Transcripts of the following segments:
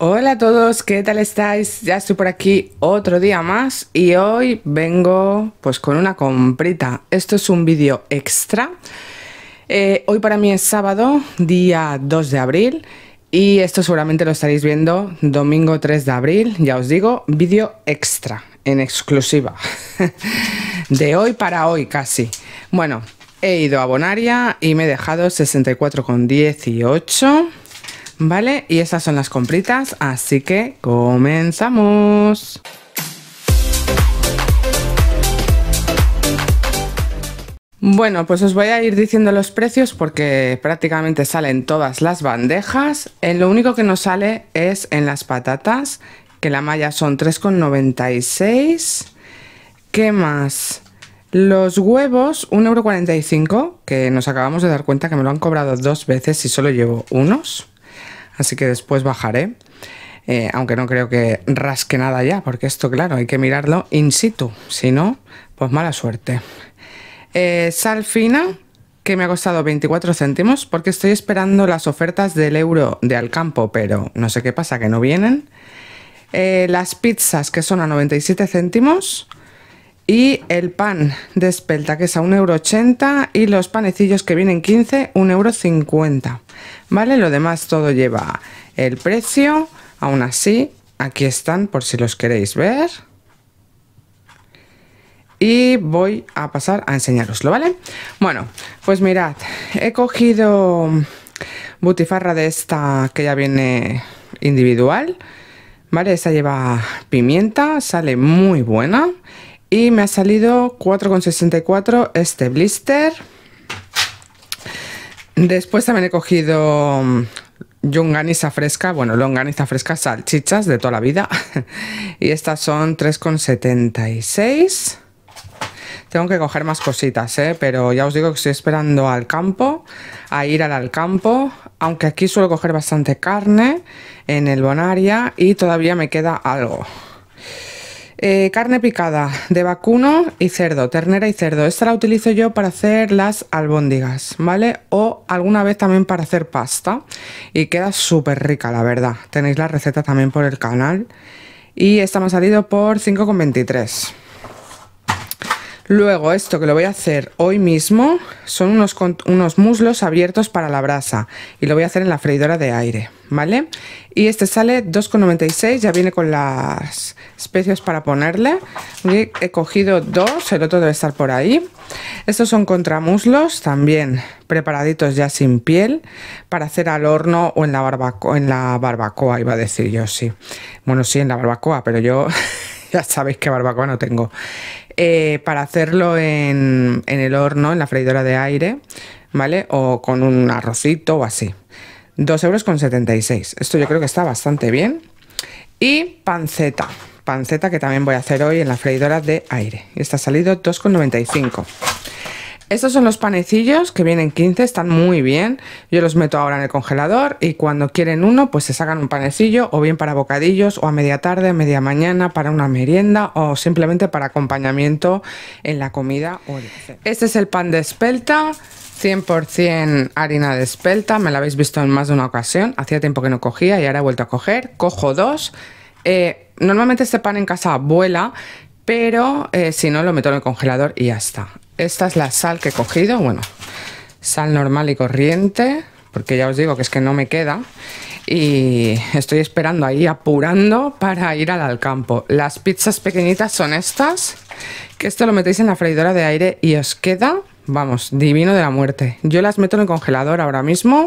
Hola a todos, ¿qué tal estáis? Ya estoy por aquí otro día más y hoy vengo pues con una comprita. Esto es un vídeo extra. Eh, hoy para mí es sábado, día 2 de abril y esto seguramente lo estaréis viendo domingo 3 de abril, ya os digo, vídeo extra, en exclusiva. de hoy para hoy casi. Bueno, he ido a Bonaria y me he dejado 64,18 ¿Vale? Y esas son las compritas, así que comenzamos. Bueno, pues os voy a ir diciendo los precios porque prácticamente salen todas las bandejas. Eh, lo único que nos sale es en las patatas, que la malla son 3,96. ¿Qué más? Los huevos, 1,45€, que nos acabamos de dar cuenta que me lo han cobrado dos veces y solo llevo unos así que después bajaré. Eh, aunque no creo que rasque nada ya, porque esto, claro, hay que mirarlo in situ, si no, pues mala suerte. Eh, sal fina, que me ha costado 24 céntimos, porque estoy esperando las ofertas del euro de Alcampo, pero no sé qué pasa, que no vienen. Eh, las pizzas, que son a 97 céntimos. Y el pan de espelta, que es a euro Y los panecillos que vienen 15, euro. ¿vale? Lo demás todo lleva el precio, aún así, aquí están por si los queréis ver. Y voy a pasar a enseñaroslo, ¿vale? Bueno, pues mirad, he cogido butifarra de esta que ya viene individual, ¿vale? Esta lleva pimienta, sale muy buena y me ha salido 4,64 este blister Después también he cogido mm, longaniza fresca, bueno, longaniza fresca, salchichas de toda la vida. y estas son 3,76. Tengo que coger más cositas, ¿eh? pero ya os digo que estoy esperando al campo, a ir al campo, aunque aquí suelo coger bastante carne en el Bonaria y todavía me queda algo. Eh, carne picada de vacuno y cerdo, ternera y cerdo. Esta la utilizo yo para hacer las albóndigas, ¿vale? O alguna vez también para hacer pasta. Y queda súper rica, la verdad. Tenéis la receta también por el canal. Y esta me ha salido por 5,23. Luego, esto que lo voy a hacer hoy mismo, son unos, unos muslos abiertos para la brasa y lo voy a hacer en la freidora de aire, ¿vale? Y este sale 2,96, ya viene con las especias para ponerle. he cogido dos, el otro debe estar por ahí. Estos son contramuslos, también preparaditos ya sin piel, para hacer al horno o en la, barbacoa, en la barbacoa, iba a decir yo, sí. Bueno, sí, en la barbacoa, pero yo ya sabéis que barbacoa no tengo. Eh, para hacerlo en, en el horno, en la freidora de aire, ¿vale? O con un arrocito o así. 2,76 euros. Esto yo creo que está bastante bien. Y panceta. Panceta que también voy a hacer hoy en la freidora de aire. Y esta ha salido 2,95. Estos son los panecillos que vienen 15, están muy bien. Yo los meto ahora en el congelador y cuando quieren uno, pues se sacan un panecillo o bien para bocadillos o a media tarde, media mañana, para una merienda o simplemente para acompañamiento en la comida o Este es el pan de espelta. 100% harina de espelta, me la habéis visto en más de una ocasión, hacía tiempo que no cogía y ahora he vuelto a coger, cojo dos. Eh, normalmente este pan en casa vuela, pero eh, si no lo meto en el congelador y ya está. Esta es la sal que he cogido, bueno, sal normal y corriente, porque ya os digo que es que no me queda. Y estoy esperando ahí apurando para ir al campo. Las pizzas pequeñitas son estas, que esto lo metéis en la freidora de aire y os queda vamos, divino de la muerte. Yo las meto en el congelador ahora mismo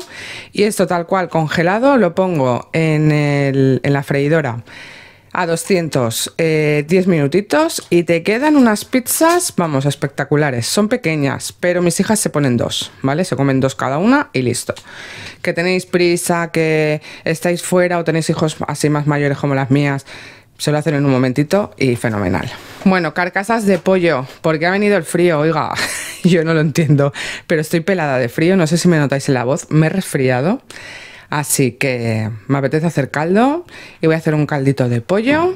y esto tal cual congelado lo pongo en, en la freidora a 210 eh, minutitos y te quedan unas pizzas, vamos, espectaculares. Son pequeñas, pero mis hijas se ponen dos, ¿vale? Se comen dos cada una y listo. Que tenéis prisa, que estáis fuera o tenéis hijos así más mayores como las mías, se lo hacen en un momentito y fenomenal. Bueno, carcasas de pollo, porque ha venido el frío, oiga, yo no lo entiendo, pero estoy pelada de frío, no sé si me notáis en la voz, me he resfriado. Así que me apetece hacer caldo y voy a hacer un caldito de pollo.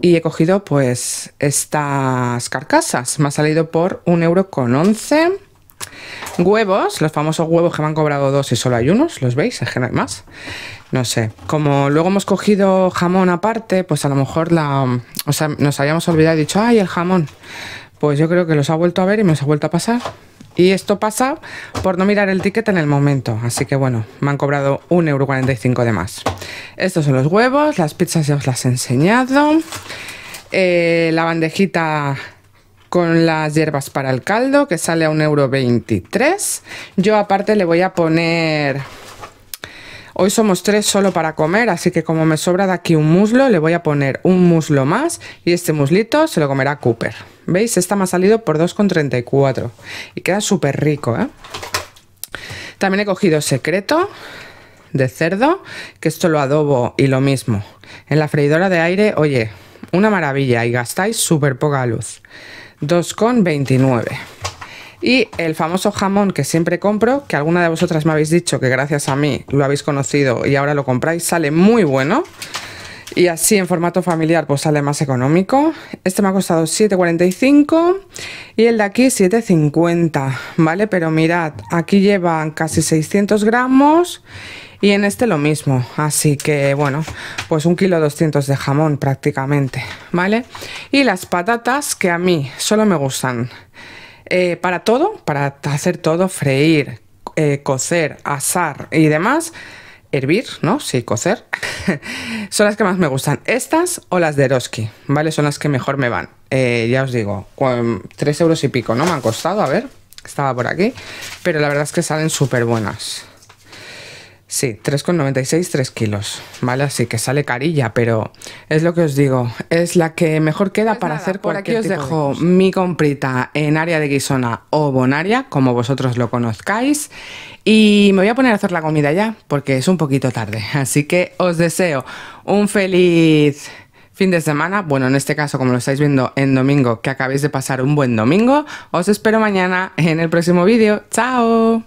Y he cogido pues estas carcasas. Me ha salido por 1,11€. Huevos, los famosos huevos que me han cobrado dos y solo hay unos, los veis, es que no hay más. No sé, como luego hemos cogido jamón aparte, pues a lo mejor la, o sea, nos habíamos olvidado y dicho, ay, el jamón. Pues yo creo que los ha vuelto a ver y me los ha vuelto a pasar. Y esto pasa por no mirar el ticket en el momento. Así que bueno, me han cobrado 1,45€ de más. Estos son los huevos, las pizzas ya os las he enseñado. Eh, la bandejita con las hierbas para el caldo que sale a 1,23€. Yo aparte le voy a poner... Hoy somos tres solo para comer, así que como me sobra de aquí un muslo, le voy a poner un muslo más y este muslito se lo comerá Cooper. ¿Veis? Esta me ha salido por 2,34 y queda súper rico, ¿eh? También he cogido secreto de cerdo, que esto lo adobo y lo mismo. En la freidora de aire, oye, una maravilla y gastáis súper poca luz. 2,29. Y el famoso jamón que siempre compro, que alguna de vosotras me habéis dicho que gracias a mí lo habéis conocido y ahora lo compráis, sale muy bueno. Y así en formato familiar pues sale más económico. Este me ha costado 7,45 y el de aquí 7,50, ¿vale? Pero mirad, aquí llevan casi 600 gramos y en este lo mismo. Así que bueno, pues un kilo 200 de jamón prácticamente, ¿vale? Y las patatas que a mí solo me gustan. Eh, para todo, para hacer todo, freír, eh, cocer, asar y demás, hervir, ¿no? Sí, cocer. son las que más me gustan. Estas o las de Eroski, ¿vale? Son las que mejor me van. Eh, ya os digo, 3 euros y pico, ¿no? Me han costado, a ver, estaba por aquí. Pero la verdad es que salen súper buenas. Sí, 3,96, 3 kilos, ¿vale? Así que sale carilla, pero es lo que os digo, es la que mejor queda para hacer por aquí os dejo mi comprita en área de guisona o bonaria, como vosotros lo conozcáis, y me voy a poner a hacer la comida ya, porque es un poquito tarde, así que os deseo un feliz fin de semana, bueno, en este caso, como lo estáis viendo en domingo, que acabéis de pasar un buen domingo, os espero mañana en el próximo vídeo, ¡chao!